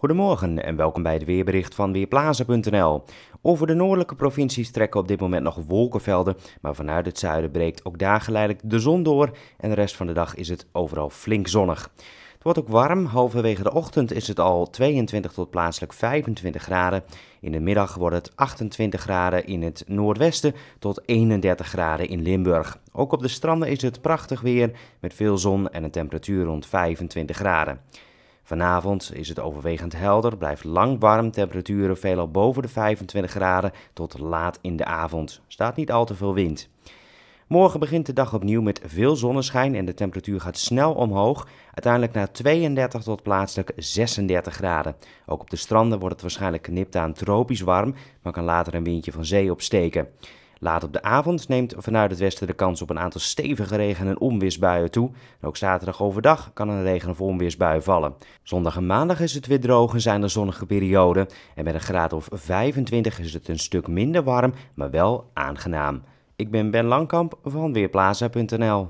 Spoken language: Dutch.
Goedemorgen en welkom bij het weerbericht van Weerplaza.nl. Over de noordelijke provincies trekken op dit moment nog wolkenvelden, maar vanuit het zuiden breekt ook daar geleidelijk de zon door en de rest van de dag is het overal flink zonnig. Het wordt ook warm, halverwege de ochtend is het al 22 tot plaatselijk 25 graden. In de middag wordt het 28 graden in het noordwesten tot 31 graden in Limburg. Ook op de stranden is het prachtig weer met veel zon en een temperatuur rond 25 graden. Vanavond is het overwegend helder, blijft lang warm, temperaturen veelal boven de 25 graden tot laat in de avond. Staat niet al te veel wind. Morgen begint de dag opnieuw met veel zonneschijn en de temperatuur gaat snel omhoog, uiteindelijk naar 32 tot plaatselijk 36 graden. Ook op de stranden wordt het waarschijnlijk knipt aan tropisch warm, maar kan later een windje van zee opsteken. Laat op de avond neemt vanuit het westen de kans op een aantal stevige regen- en onweersbuien toe. En ook zaterdag overdag kan een regen- of onweersbui vallen. Zondag en maandag is het weer droog en zijn er zonnige perioden. En met een graad of 25 is het een stuk minder warm, maar wel aangenaam. Ik ben Ben Langkamp van Weerplaza.nl